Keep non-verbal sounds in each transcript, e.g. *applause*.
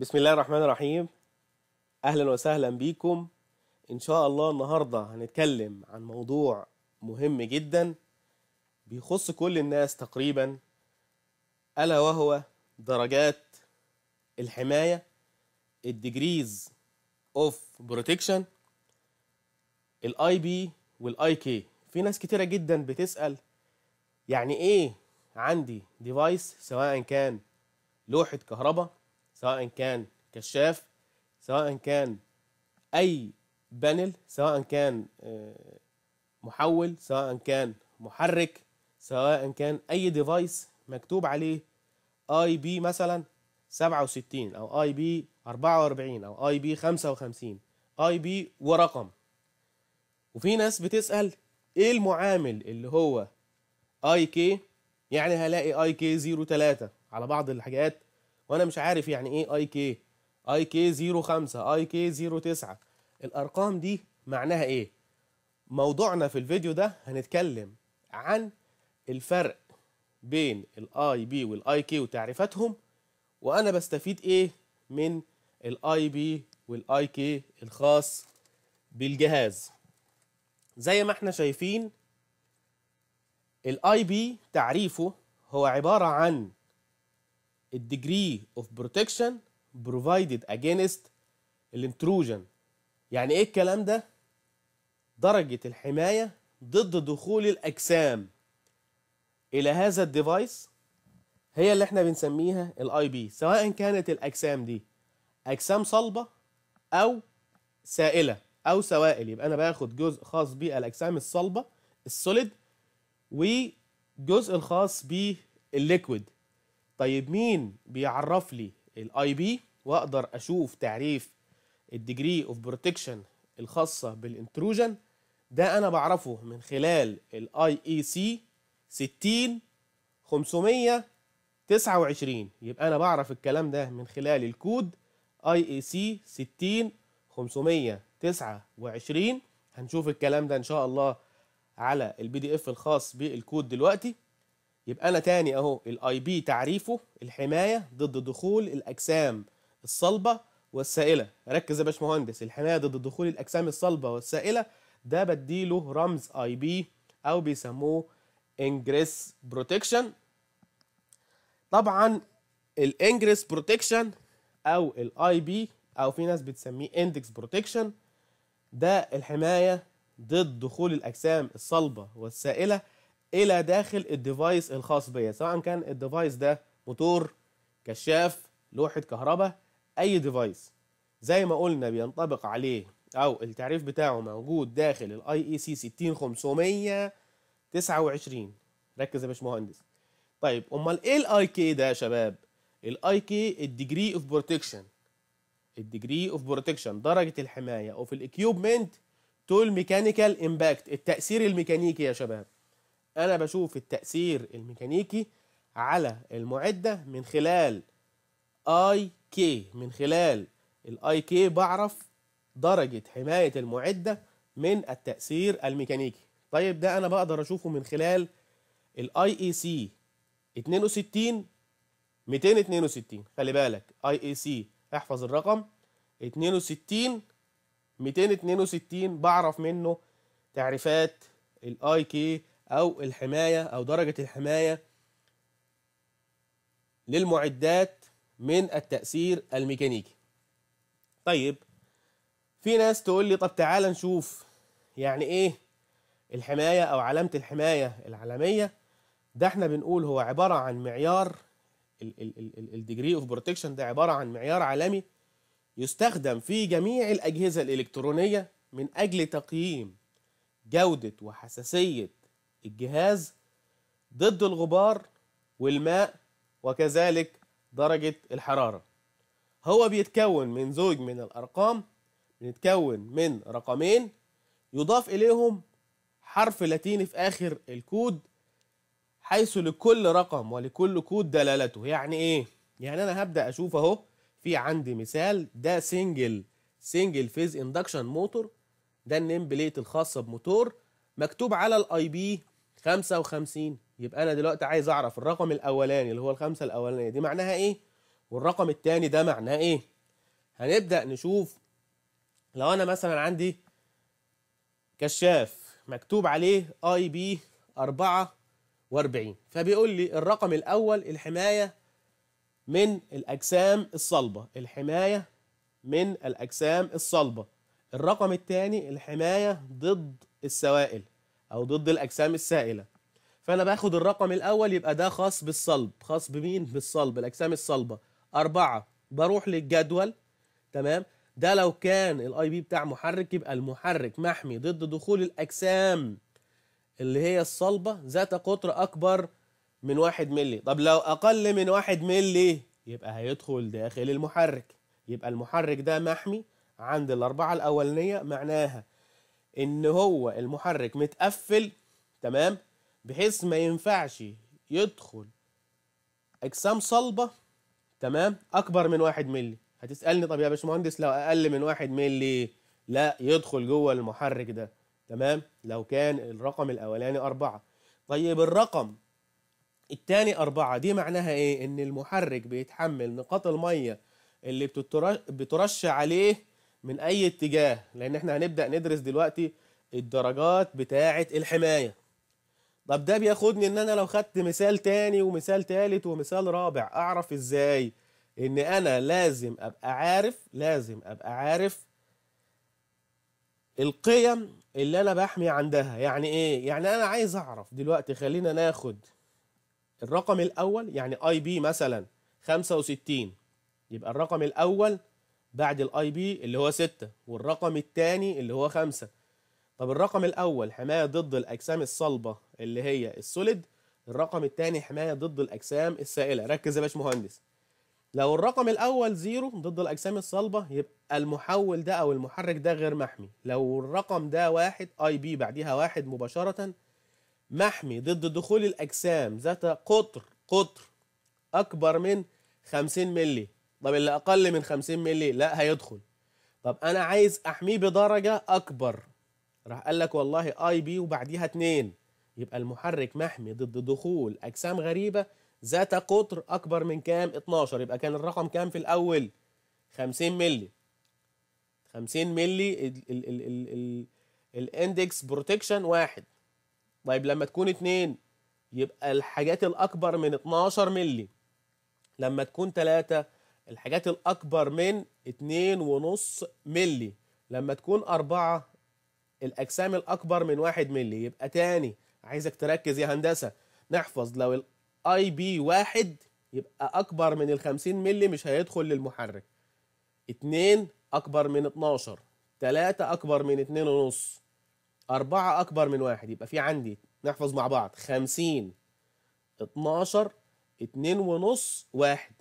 بسم الله الرحمن الرحيم اهلا وسهلا بيكم ان شاء الله النهارده هنتكلم عن موضوع مهم جدا بيخص كل الناس تقريبا الا وهو درجات الحمايه الديجريز اوف بروتكشن الاي بي والاي كي في ناس كتيره جدا بتسال يعني ايه عندي ديفايس سواء كان لوحه كهرباء سواء كان كشاف سواء كان اي بانل سواء كان آه، محول سواء كان محرك سواء كان اي ديفايس مكتوب عليه اي بي مثلا 67 او اي بي 44 او اي بي 55 اي بي ورقم وفي ناس بتسال ايه المعامل اللي هو اي كي يعني هلاقي اي كي 03 على بعض الحاجات وانا مش عارف يعني ايه اي كي اي كي 05 اي كي 09 الارقام دي معناها ايه موضوعنا في الفيديو ده هنتكلم عن الفرق بين الاي بي والاي كي وتعريفاتهم وانا بستفيد ايه من الاي بي والاي كي الخاص بالجهاز زي ما احنا شايفين الاي بي تعريفه هو عباره عن الديجري اوف بروتكشن بروفايدد اجينست الانتروجن يعني ايه الكلام ده درجه الحمايه ضد دخول الاجسام الى هذا الديفايس هي اللي احنا بنسميها الاي بي سواء كانت الاجسام دي اجسام صلبه او سائله او سوائل يبقى انا باخد جزء خاص بالاجسام الصلبه السوليد والجزء الخاص بالليكويد طيب مين بيعرف لي الاي بي واقدر اشوف تعريف الديجري اوف بروتكشن الخاصه بالانتروجن ده انا بعرفه من خلال الاي اي سي 60 529 يبقى انا بعرف الكلام ده من خلال الكود اي اي سي 60 529 هنشوف الكلام ده ان شاء الله على البي دي اف الخاص بالكود دلوقتي يبقى انا تاني اهو الاي بي تعريفه الحمايه ضد دخول الاجسام الصلبه والسائله ركز يا باشمهندس الحمايه ضد دخول الاجسام الصلبه والسائله ده بديله رمز اي بي او بيسموه انجريس بروتكشن طبعا الانجريس بروتكشن او الاي بي او في ناس بتسميه اندكس بروتكشن ده الحمايه ضد دخول الاجسام الصلبه والسائله الى داخل الديفايس الخاص بيا سواء كان الديفايس ده موتور كشاف لوحه كهرباء اي ديفايس زي ما قلنا بينطبق عليه او التعريف بتاعه موجود داخل الاي اي سي 60529 ركز يا باشمهندس طيب امال ايه الاي كي ده يا شباب الاي كي الديجري اوف بروتكشن الديجري اوف بروتكشن درجه الحمايه او في الاكيوبمنت تول ميكانيكال امباكت التاثير الميكانيكي يا شباب انا بشوف التاثير الميكانيكي على المعده من خلال اي كي من خلال الاي كي بعرف درجه حمايه المعده من التاثير الميكانيكي طيب ده انا بقدر اشوفه من خلال الاي اي سي 62 262 خلي بالك اي اي سي احفظ الرقم 62 262 بعرف منه تعريفات الاي كي أو الحماية أو درجة الحماية للمعدات من التأثير الميكانيكي طيب في ناس تقول لي طب تعال نشوف يعني ايه الحماية او علامة الحماية العالمية ده احنا بنقول هو عبارة عن معيار الديجري اوف بروتكشن ده عبارة عن معيار عالمي يستخدم في جميع الأجهزة الإلكترونية من أجل تقييم جودة وحساسية الجهاز ضد الغبار والماء وكذلك درجة الحرارة هو بيتكون من زوج من الأرقام بيتكون من رقمين يضاف إليهم حرف لاتيني في آخر الكود حيث لكل رقم ولكل كود دلالته يعني إيه؟ يعني أنا هبدأ أشوف أهو في عندي مثال ده سنجل سنجل فيز اندكشن موتور ده النيم بليت الخاصة بموتور مكتوب على الاي بي 55 يبقى انا دلوقتي عايز اعرف الرقم الاولاني اللي هو الخمسه الاولانيه دي معناها ايه والرقم الثاني ده معناه ايه هنبدا نشوف لو انا مثلا عندي كشاف مكتوب عليه اي بي 44 فبيقول لي الرقم الاول الحمايه من الاجسام الصلبه الحمايه من الاجسام الصلبه الرقم الثاني الحمايه ضد السوائل او ضد الاجسام السائله فانا باخد الرقم الاول يبقى ده خاص بالصلب خاص بمين بالصلب الاجسام الصلبه أربعة بروح للجدول تمام ده لو كان الاي بي بتاع محرك يبقى المحرك محمي ضد دخول الاجسام اللي هي الصلبه ذات قطر اكبر من واحد ملي طب لو اقل من واحد ملي يبقى هيدخل داخل المحرك يبقى المحرك ده محمي عند الاربعه الاولانيه معناها ان هو المحرك متقفل تمام بحيث ما ينفعش يدخل اجسام صلبه تمام اكبر من واحد مللي هتسالني طب يا باشمهندس لو اقل من واحد مللي لا يدخل جوه المحرك ده تمام لو كان الرقم الاولاني أربعة طيب الرقم التاني أربعة دي معناها إيه؟ إن المحرك بيتحمل نقاط المية اللي بتترش عليه من اي اتجاه لان احنا هنبدا ندرس دلوقتي الدرجات بتاعه الحمايه طب ده بياخدني ان انا لو خدت مثال تاني ومثال تالت ومثال رابع اعرف ازاي ان انا لازم ابقى عارف لازم ابقى عارف القيم اللي انا بحمي عندها يعني ايه يعني انا عايز اعرف دلوقتي خلينا ناخد الرقم الاول يعني اي بي مثلا 65 يبقى الرقم الاول بعد الاي بي اللي هو 6 والرقم الثاني اللي هو 5 طب الرقم الاول حمايه ضد الاجسام الصلبه اللي هي السوليد الرقم الثاني حمايه ضد الاجسام السائله ركز يا باشمهندس لو الرقم الاول زيرو ضد الاجسام الصلبه يبقى المحول ده او المحرك ده غير محمي لو الرقم ده واحد اي بي بعديها واحد مباشره محمي ضد دخول الاجسام ذات قطر قطر اكبر من 50 مللي طب اللي اقل من 50 مللي لا هيدخل طب انا عايز احميه بدرجه اكبر راح قال لك والله اي بي وبعديها 2 يبقى المحرك محمي ضد دخول اجسام غريبه ذات قطر اكبر من كام 12 يبقى كان الرقم كام في الاول 50 مللي 50 مللي الاندكس بروتكشن واحد طيب لما تكون اتنين يبقى الحاجات الاكبر من 12 مللي لما تكون تلاتة الحاجات الأكبر من 2.5 ملي لما تكون أربعة الأجسام الأكبر من 1 ملي يبقى تاني عايزك تركز يا هندسة نحفظ لو الاي بي واحد يبقى أكبر من ال 50 ملي مش هيدخل للمحرك 2 أكبر من 12 3 أكبر من 2.5 4 أكبر من 1 يبقى في عندي نحفظ مع بعض 50 12 اتنين ونص واحد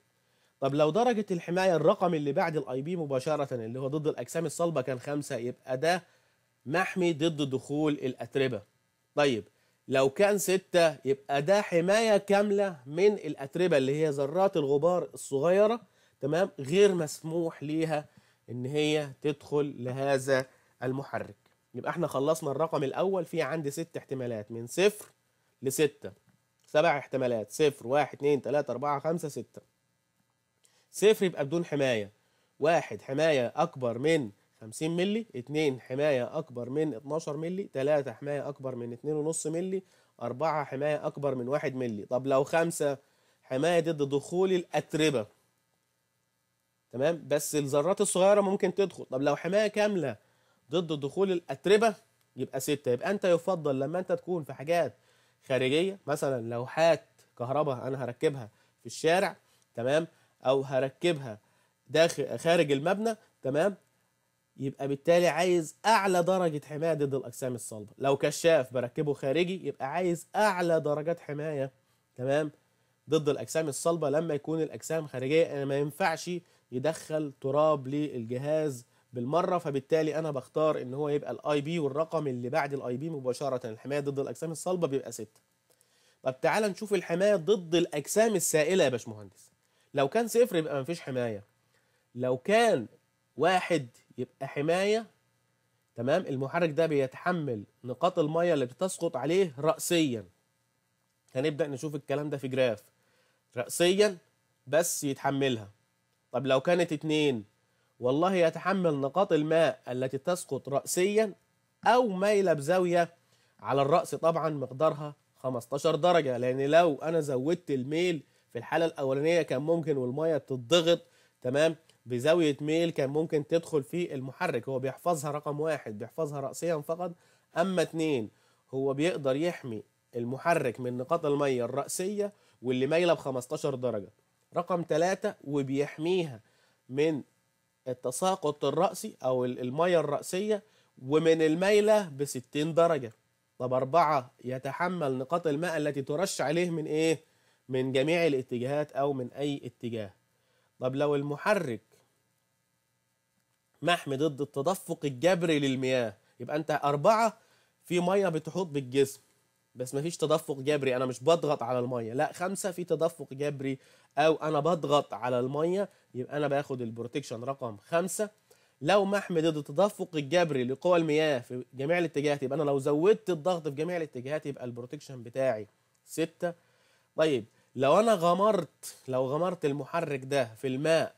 طب لو درجه الحمايه الرقم اللي بعد الاي بي مباشره اللي هو ضد الاجسام الصلبه كان خمسة يبقى ده محمي ضد دخول الاتربه طيب لو كان ستة يبقى ده حمايه كامله من الاتربه اللي هي ذرات الغبار الصغيره تمام غير مسموح ليها ان هي تدخل لهذا المحرك يبقى احنا خلصنا الرقم الاول في عندي ست احتمالات من صفر لستة سبع احتمالات صفر واحد اتنين تلاتة اربعة خمسة ستة صفر يبقى بدون حماية واحد حماية أكبر من 50 مللي اتنين حماية أكبر من 12 مللي تلاتة حماية أكبر من 2.5 مللي أربعة حماية أكبر من 1 مللي طب لو خمسة حماية ضد دخول الأتربة تمام بس الذرات الصغيرة ممكن تدخل طب لو حماية كاملة ضد دخول الأتربة يبقى ستة يبقى أنت يفضل لما أنت تكون في حاجات خارجية مثلا لوحات كهرباء أنا هركبها في الشارع تمام او هركبها داخل خارج المبنى تمام يبقى بالتالي عايز اعلى درجه حمايه ضد الاجسام الصلبه لو كشاف بركبه خارجي يبقى عايز اعلى درجات حمايه تمام ضد الاجسام الصلبه لما يكون الاجسام خارجيه انا يعني ما ينفعش يدخل تراب للجهاز بالمره فبالتالي انا بختار ان هو يبقى الاي بي والرقم اللي بعد الاي بي مباشره الحمايه ضد الاجسام الصلبه بيبقى 6 طب تعال نشوف الحمايه ضد الاجسام السائله يا باشمهندس لو كان صفر يبقى مفيش حماية لو كان واحد يبقى حماية تمام المحرك ده بيتحمل نقاط المية اللي بتسقط عليه رأسيا هنبدأ نشوف الكلام ده في جراف رأسيا بس يتحملها طب لو كانت اتنين والله يتحمل نقاط الماء التي تسقط رأسيا أو مايلة بزاوية على الرأس طبعا مقدارها 15 درجة لأن لو أنا زودت الميل في الحاله الاولانيه كان ممكن والميه تتضغط تمام بزاويه ميل كان ممكن تدخل في المحرك هو بيحفظها رقم واحد بيحفظها راسيا فقط اما اتنين هو بيقدر يحمي المحرك من نقاط الميه الراسيه واللي مايله ب 15 درجه رقم ثلاثة وبيحميها من التساقط الرأسي أو المية الرأسية ومن الميلة ب 60 درجة طب أربعة يتحمل نقاط الماء التي ترش عليه من إيه؟ من جميع الاتجاهات أو من أي اتجاه طب لو المحرك محمي ضد التدفق الجبري للمياه يبقى أنت أربعة في مية بتحوط بالجسم بس مفيش تدفق جبري انا مش بضغط على الميه لا خمسة في تدفق جبري او انا بضغط على الميه يبقى انا باخد البروتكشن رقم خمسة لو محمي ضد التدفق الجبري لقوى المياه في جميع الاتجاهات يبقى انا لو زودت الضغط في جميع الاتجاهات يبقى البروتكشن بتاعي ستة طيب لو انا غمرت لو غمرت المحرك ده في الماء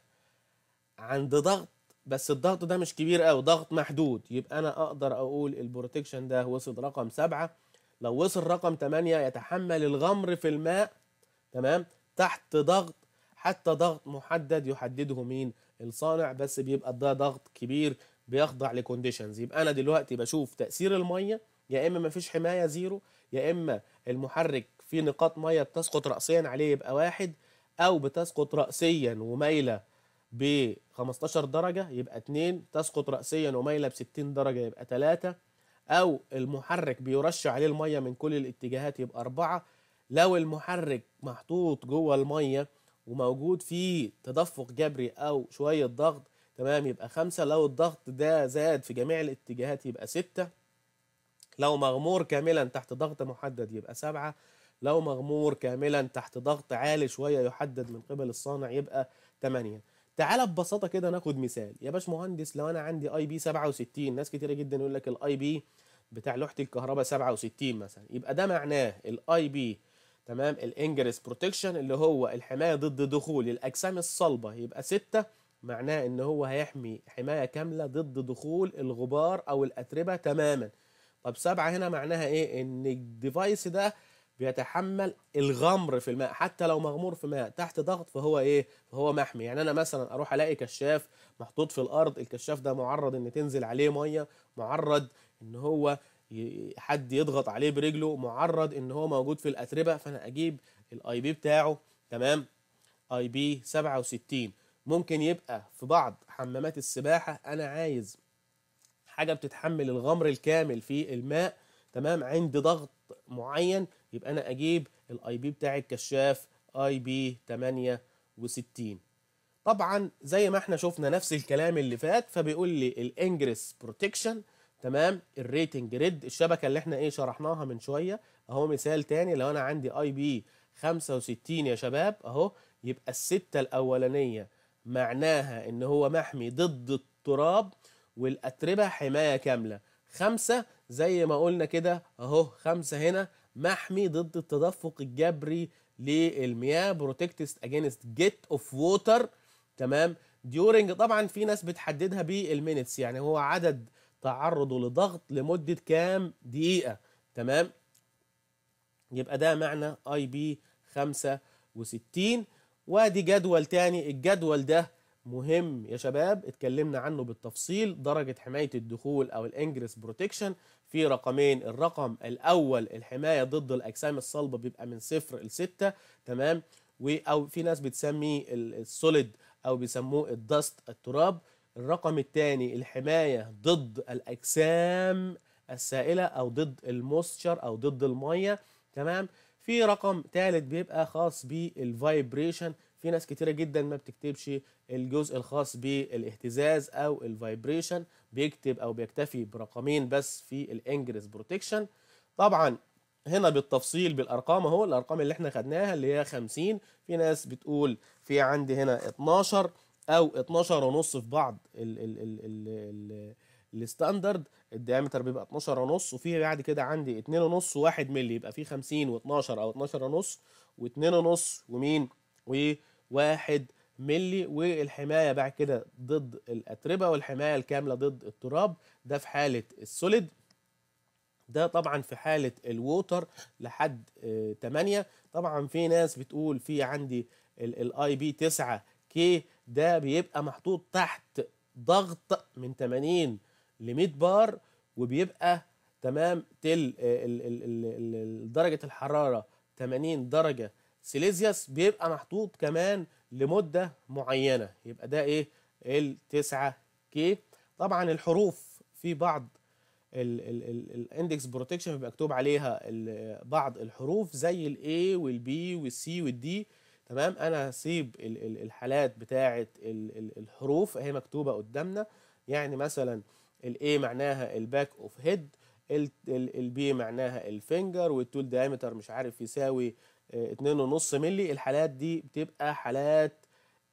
عند ضغط بس الضغط ده مش كبير قوي ضغط محدود يبقى انا اقدر اقول البروتكشن ده وصل رقم سبعة لو وصل رقم تمانية يتحمل الغمر في الماء تمام تحت ضغط حتى ضغط محدد يحدده مين الصانع بس بيبقى ده ضغط كبير بيخضع لكونديشنز يبقى انا دلوقتي بشوف تاثير الميه يا اما مفيش حمايه زيرو يا اما المحرك في نقاط ميه بتسقط راسيا عليه يبقى واحد او بتسقط راسيا ومايله ب 15 درجه يبقى اتنين تسقط راسيا ومايله ب 60 درجه يبقى تلاتة او المحرك بيرش عليه الميه من كل الاتجاهات يبقى اربعه لو المحرك محطوط جوه الميه وموجود فيه تدفق جبري او شويه ضغط تمام يبقى خمسة لو الضغط ده زاد في جميع الاتجاهات يبقى ستة لو مغمور كاملا تحت ضغط محدد يبقى سبعة لو مغمور كاملا تحت ضغط عالي شويه يحدد من قبل الصانع يبقى 8 تعالى ببساطه كده ناخد مثال يا باشمهندس لو انا عندي اي بي 67 ناس كتيره جدا يقول لك الاي بي بتاع لوحه الكهرباء 67 مثلا يبقى ده معناه الاي بي تمام الانجرس بروتكشن اللي هو الحمايه ضد دخول الاجسام الصلبه يبقى 6 معناه ان هو هيحمي حمايه كامله ضد دخول الغبار او الاتربه تماما طب 7 هنا معناها ايه ان الديفايس ده بيتحمل الغمر في الماء حتى لو مغمور في ماء تحت ضغط فهو ايه فهو محمي يعني انا مثلا اروح الاقي كشاف محطوط في الارض الكشاف ده معرض ان تنزل عليه ميه معرض ان هو حد يضغط عليه برجله معرض ان هو موجود في الاتربه فانا اجيب الاي بي بتاعه تمام اي بي 67 ممكن يبقى في بعض حمامات السباحه انا عايز حاجه بتتحمل الغمر الكامل في الماء تمام عند ضغط معين يبقى انا اجيب الاي بي بتاع الكشاف اي بي 68 طبعا زي ما احنا شفنا نفس الكلام اللي فات فبيقول لي الانجريس بروتكشن تمام الريتنج ريد الشبكه اللي احنا ايه شرحناها من شويه اهو مثال تاني لو انا عندي اي بي 65 يا شباب اهو يبقى السته الاولانيه معناها ان هو محمي ضد التراب والاتربه حمايه كامله خمسه زي ما قلنا كده اهو خمسه هنا محمي ضد التدفق الجبري للمياه بروتكتست اجينست جيت اوف ووتر تمام ديورنج طبعا في ناس بتحددها بالمينتس يعني هو عدد تعرضه لضغط لمده كام دقيقه تمام يبقى ده معنى اي بي 65 وادي جدول تاني الجدول ده مهم يا شباب اتكلمنا عنه بالتفصيل درجة حماية الدخول أو الانجرس بروتكشن في رقمين الرقم الأول الحماية ضد الأجسام الصلبة بيبقى من صفر لستة تمام أو في ناس بتسميه السوليد أو بيسموه الدست التراب الرقم الثاني الحماية ضد الأجسام السائلة أو ضد الموستشر أو ضد المية تمام في رقم ثالث بيبقى خاص بالفايبريشن في ناس كتيره جدا ما بتكتبش الجزء الخاص بالاهتزاز او الفايبريشن بيكتب او بيكتفي برقمين بس في الانجرس بروتكشن طبعا هنا بالتفصيل بالارقام اهو الارقام اللي احنا خدناها اللي هي 50 في ناس بتقول في عندي هنا 12 او 12 ونص في بعض ال ال ال ال ال الستاندرد الديامتر بيبقى 12 ونص وفي بعد كده عندي 2 ونص و1 مللي يبقى في 50 و12 او 12 ونص و2 ونص ومين و 1 ملي والحمايه بعد كده ضد الاتربه والحمايه الكامله ضد التراب ده في حاله السوليد ده طبعا في حاله الووتر لحد 8 آه، طبعا في ناس بتقول في عندي الاي بي 9 كي ده بيبقى محطوط تحت ضغط من 80 ل 100 بار وبيبقى تمام تل آه، درجه الحراره 80 درجه سيليزياس بيبقى محطوط كمان لمدة معينة يبقى ده ايه التسعة كي طبعا الحروف في بعض الاندكس بروتكشن بيبقى مكتوب عليها بعض الحروف زي الاي والبي والسي والدي تمام انا هسيب الحالات بتاعه الحروف اهي مكتوبه قدامنا يعني مثلا الاي معناها الباك اوف هيد البي معناها الفنجر والتول دايمتر مش عارف يساوي 2.5 آه، مللي الحالات دي بتبقى حالات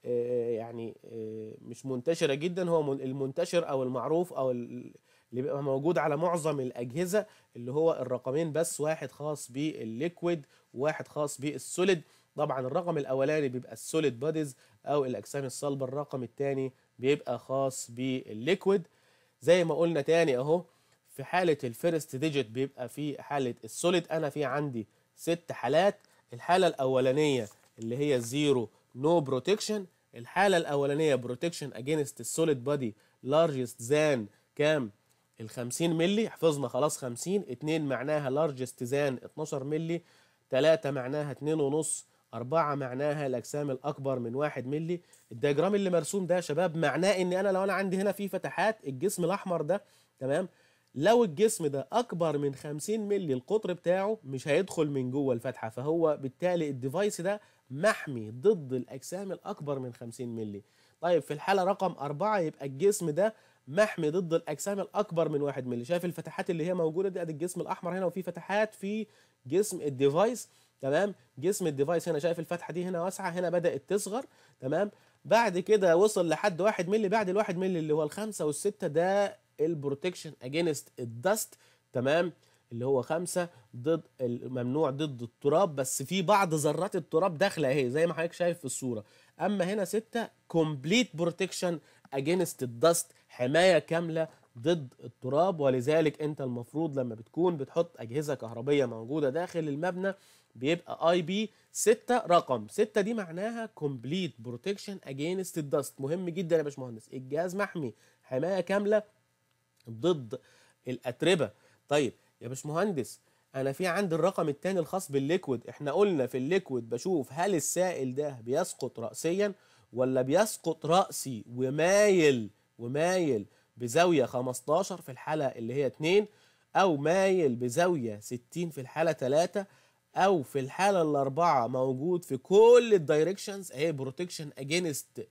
آه، يعني آه، مش منتشره جدا هو المنتشر او المعروف او اللي بيبقى موجود على معظم الاجهزه اللي هو الرقمين بس واحد خاص بالليكويد وواحد خاص بالسوليد طبعا الرقم الاولاني بيبقى السوليد بوديز او الاجسام الصلبه الرقم الثاني بيبقى خاص بالليكويد زي ما قلنا تاني اهو في حالة الفيرست ديجيت بيبقى في حالة السوليد أنا في عندي ست حالات الحالة الأولانية اللي هي زيرو نو بروتكشن الحالة الأولانية بروتكشن أجينست السوليد بادي لارجست زان كام ال 50 مللي حفظنا خلاص 50 2 معناها لارجست زان 12 مللي 3 معناها 2.5 أربعة معناها الأجسام الأكبر من واحد ملي الدياجرام اللي مرسوم ده يا شباب معناه إن أنا لو أنا عندي هنا في فتحات الجسم الأحمر ده تمام لو الجسم ده اكبر من 50 مللي القطر بتاعه مش هيدخل من جوه الفتحه فهو بالتالي الديفايس ده محمي ضد الاجسام الاكبر من 50 مللي طيب في الحاله رقم أربعة يبقى الجسم ده محمي ضد الاجسام الاكبر من 1 مللي شايف الفتحات اللي هي موجوده دي ادي الجسم الاحمر هنا وفي فتحات في جسم الديفايس تمام جسم الديفايس هنا شايف الفتحه دي هنا واسعه هنا بدات تصغر تمام بعد كده وصل لحد 1 مللي بعد ال 1 مللي اللي هو الخمسه والسته ده البروتكشن اجينست الدست تمام اللي هو خمسة ضد ممنوع ضد التراب بس في بعض ذرات التراب داخله اهي زي ما حضرتك شايف في الصوره اما هنا ستة كومبليت بروتكشن اجينست الدست حمايه كامله ضد التراب ولذلك انت المفروض لما بتكون بتحط اجهزه كهربيه موجوده داخل المبنى بيبقى اي بي 6 رقم 6 دي معناها كومبليت بروتكشن اجينست الدست مهم جدا يا باشمهندس الجهاز محمي حمايه كامله ضد الاتربه طيب يا باشمهندس انا في عندي الرقم الثاني الخاص بالليكويد احنا قلنا في الليكويد بشوف هل السائل ده بيسقط راسيا ولا بيسقط راسي ومايل ومايل بزاويه 15 في الحاله اللي هي 2 او مايل بزاويه 60 في الحاله 3 او في الحاله الاربعه موجود في كل الدايركشنز اهي بروتكشن *clears throat* اجينست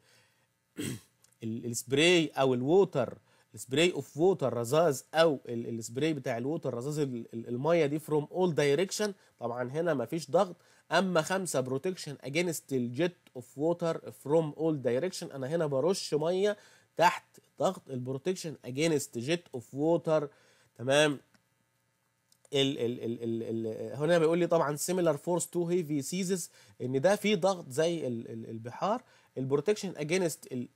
السبراي او الووتر سبراي اوف ووتر رذاذ او السبراي بتاع الووتر رذاذ الميه دي فروم اول دايركشن طبعا هنا مفيش ضغط اما خمسة بروتكشن اجينست الجيت اوف ووتر فروم اول دايركشن انا هنا برش ميه تحت ضغط البروتكشن اجينست جيت اوف ووتر تمام ال ال ال ال ال هنا بيقول لي طبعا سيميلار فورس تو هيفي سيزز ان ده في ضغط زي ال ال البحار البروتكشن اجينست ال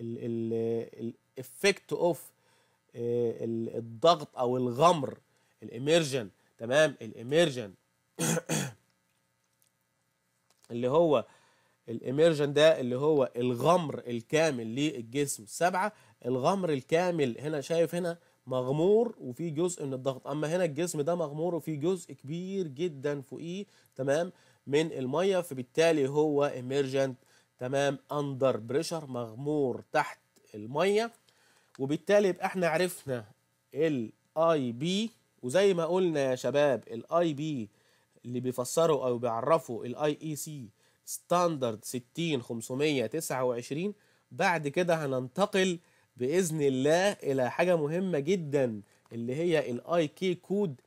ال ال آه، الافكت اوف الضغط او الغمر الاميرجن تمام الاميرجن *coughs* اللي هو الاميرجن ده اللي هو الغمر الكامل للجسم السبعه الغمر الكامل هنا شايف هنا مغمور وفي جزء من الضغط اما هنا الجسم ده مغمور وفي جزء كبير جدا فوقيه تمام من الميه فبالتالي هو اميرجنت تمام اندر بريشر مغمور تحت الميه وبالتالي يبقى احنا عرفنا الاي بي وزي ما قلنا يا شباب الاي بي اللي بيفسروا او بيعرفوا الاي اي سي ستاندرد 60529 بعد كده هننتقل باذن الله الى حاجه مهمه جدا اللي هي الاي كي كود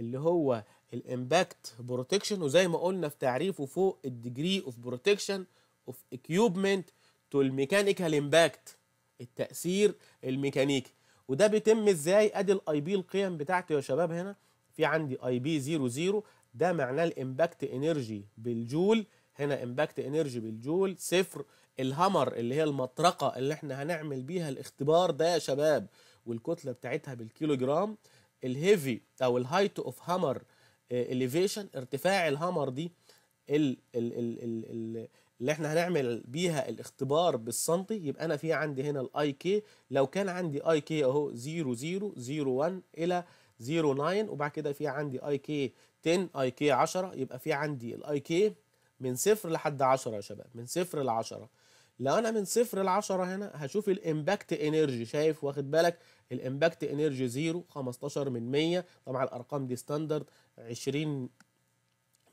اللي هو الامباكت بروتكشن وزي ما قلنا في تعريفه فوق الديجري اوف بروتكشن اوف اكيوبمنت تو الميكانيكال امباكت التأثير الميكانيكي وده بيتم ازاي ادي الاي بي القيم بتاعتي يا شباب هنا في عندي اي بي 00 ده معناه الامباكت انرجي بالجول هنا امباكت انرجي بالجول صفر الهامر اللي هي المطرقه اللي احنا هنعمل بيها الاختبار ده يا شباب والكتله بتاعتها بالكيلو جرام الهيفي او الهايت اوف هامر اليفيشن ارتفاع الهامر دي ال ال ال ال اللي احنا هنعمل بيها الاختبار بالسنتي يبقى انا في عندي هنا الاي كي لو كان عندي اي كي اهو 0 0 0 1 الى 0 9 وبعد كده في عندي اي كي 10 اي كي 10 يبقى في عندي الاي كي من صفر لحد 10 يا شباب من صفر ل 10 لو انا من صفر ل 10 هنا هشوف الامباكت انرجي شايف واخد بالك الامباكت انرجي 0 15 من 100 طبعا الارقام دي ستاندرد 20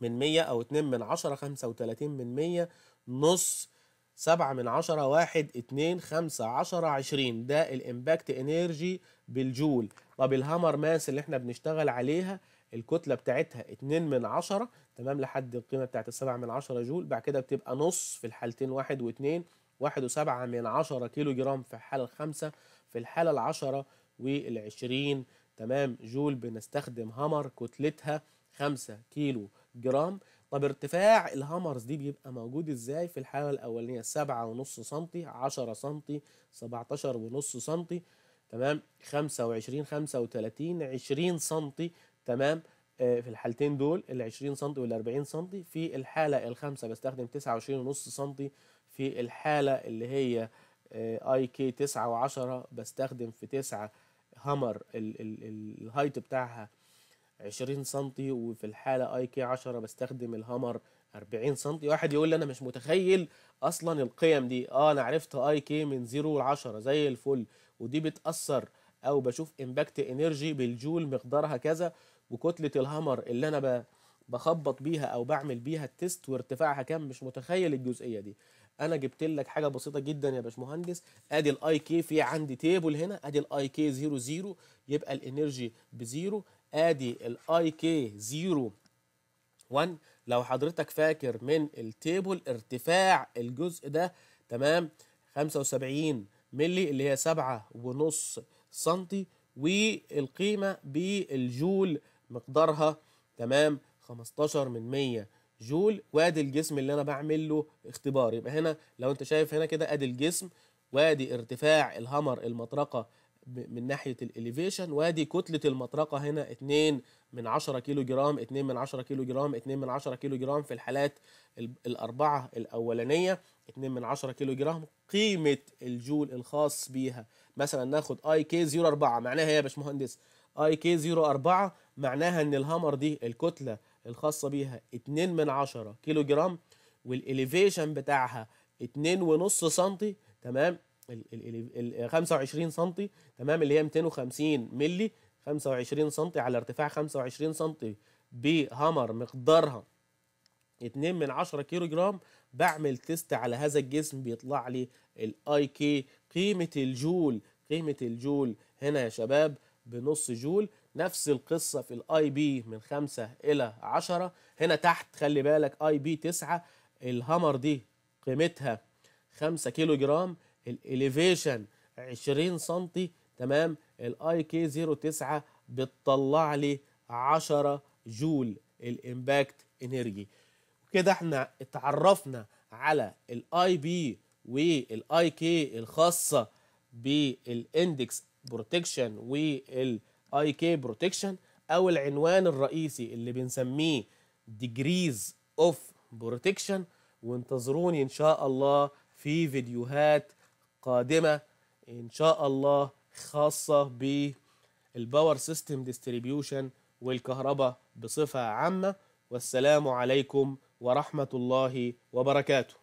من 100 او 2 من 10 35 من 100 نص سبعة من عشرة واحد اتنين خمسة عشرة عشرين ده الامباكت انرجي بالجول طب الهامر ماس اللي احنا بنشتغل عليها الكتلة بتاعتها اتنين من عشرة تمام لحد القيمة بتاعت السبعة من عشرة جول بعد كده بتبقى نص في الحالتين واحد واتنين واحد وسبعة من عشرة كيلو جرام في الحالة الخامسة في الحالة العشرة والعشرين تمام جول بنستخدم هامر كتلتها خمسة كيلو جرام طب ارتفاع الهامرز دي بيبقى موجود ازاي في الحالة الأولانية سبعة ونص سنتي عشرة سنتي سبعتاشر ونص سنتي تمام خمسة وعشرين خمسة وتلاتين عشرين سنتي تمام آه، في الحالتين دول ال 20 سم وال 40 سم في الحالة الخامسة بستخدم 29.5 سم في الحالة اللي هي آه، اي كي 9 و10 بستخدم في 9 هامر الهايت بتاعها 20 سم وفي الحاله اي كي 10 بستخدم الهامر 40 سم واحد يقول لي انا مش متخيل اصلا القيم دي اه انا عرفت اي كي من 0 ل 10 زي الفل ودي بتاثر او بشوف امباكت انرجي بالجول مقدارها كذا وكتله الهامر اللي انا بخبط بيها او بعمل بيها التست وارتفاعها كام مش متخيل الجزئيه دي انا جبت لك حاجه بسيطه جدا يا باشمهندس ادي الاي كي في عندي تيبل هنا ادي الاي كي 00 يبقى الانرجي بزيرو ادي الاي كي 0 1 لو حضرتك فاكر من التيبل ارتفاع الجزء ده تمام 75 ملي اللي هي 7 ونص سنتي والقيمه بالجول مقدارها تمام 15 من 100 جول وادي الجسم اللي انا بعمل له اختبار يبقى هنا لو انت شايف هنا كده ادي الجسم وادي ارتفاع الهمر المطرقه من ناحيه الاليفيشن وادي كتله المطرقه هنا 2 من 10 كيلو جرام 2 من 10 كيلو جرام 2 من 10 كيلو جرام في الحالات الاربعه الاولانيه 2 من 10 كيلو جرام قيمه الجول الخاص بيها مثلا ناخد اي كي 04 معناها ايه يا باشمهندس اي كي 04 معناها ان الهامر دي الكتله الخاصه بيها 2 من 10 كيلو جرام والاليفيشن بتاعها 2.5 سم تمام ال 25 سم تمام اللي هي 250 مللي 25 سم على ارتفاع 25 سم بهامر مقدارها 2 من 10 كيلو جرام بعمل تيست على هذا الجسم بيطلع لي الاي كي قيمه الجول قيمه الجول هنا يا شباب بنص جول نفس القصه في الاي بي من 5 الى 10 هنا تحت خلي بالك اي بي 9 الهامر دي قيمتها 5 كيلو جرام الاليفيشن 20 سم تمام الاي كي 09 بتطلع لي 10 جول الامباكت انرجي كده احنا اتعرفنا على الاي بي والاي كي الخاصه بالاندكس بروتكشن والاي كي بروتكشن او العنوان الرئيسي اللي بنسميه ديجريز اوف بروتكشن وانتظروني ان شاء الله في فيديوهات قادمة إن شاء الله خاصة بالباور سيستم ديستريبيوشن والكهرباء بصفة عامة والسلام عليكم ورحمة الله وبركاته